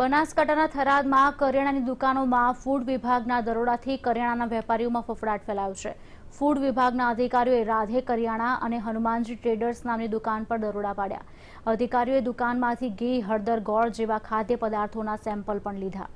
બનાસકાંઠાના થરાદમાં કરિયાણાની દુકાનોમાં ફૂડ વિભાગના દરોડાથી કરિયાણાના વેપારીઓમાં ફફડાટ ફેલાયો છે ફૂડ વિભાગના અધિકારીઓએ રાધે કરિયાણા અને હનુમાનજી ટ્રેડર્સ નામની દુકાન પર દરોડા પાડ્યા અધિકારીઓએ દુકાનમાંથી ઘી હળદર ગોળ જેવા ખાદ્ય પદાર્થોના સેમ્પલ પણ લીધા